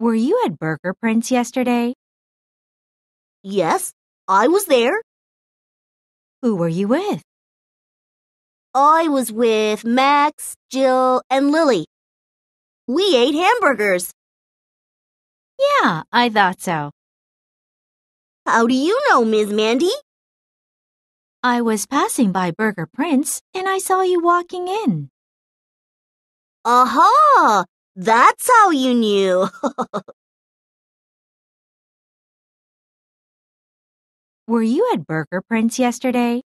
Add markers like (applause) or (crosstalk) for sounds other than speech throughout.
Were you at Burger Prince yesterday? Yes, I was there. Who were you with? I was with Max, Jill, and Lily. We ate hamburgers. Yeah, I thought so. How do you know, Ms. Mandy? I was passing by Burger Prince and I saw you walking in. Aha! That's how you knew. (laughs) Were you at Burger Prince yesterday?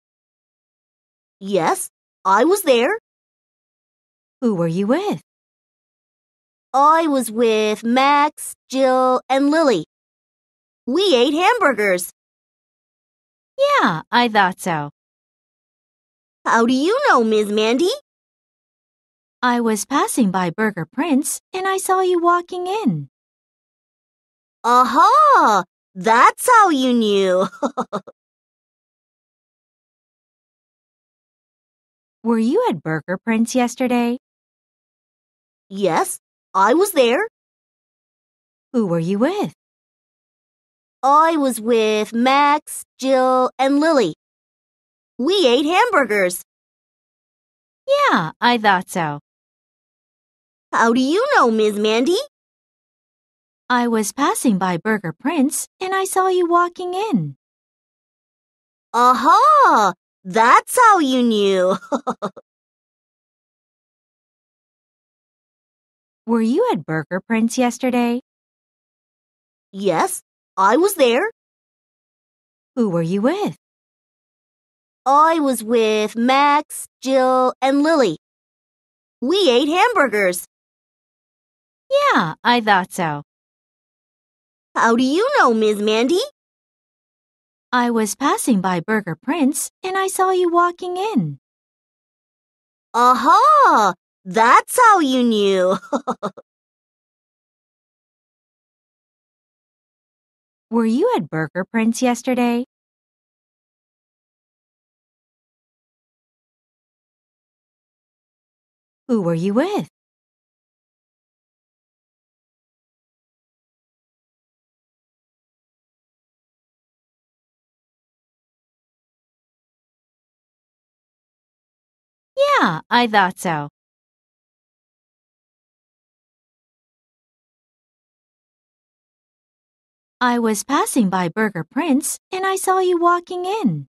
Yes, I was there. Who were you with? I was with Max, Jill, and Lily. We ate hamburgers. Yeah, I thought so. How do you know, Ms. Mandy? I was passing by Burger Prince and I saw you walking in. Aha! That's how you knew. (laughs) Were you at Burger Prince yesterday? Yes, I was there. Who were you with? I was with Max, Jill, and Lily. We ate hamburgers. Yeah, I thought so. How do you know, Ms. Mandy? I was passing by Burger Prince and I saw you walking in. Aha! That's how you knew. (laughs) Were you at Burger Prince yesterday? Yes, I was there. Who were you with? I was with Max, Jill, and Lily. We ate hamburgers. Yeah, I thought so. How do you know, Ms. Mandy? I was passing by Burger Prince and I saw you walking in. Aha! That's how you knew. (laughs) Were you at Burger Prince yesterday? Who were you with? Yeah, I thought so. I was passing by Burger Prince and I saw you walking in.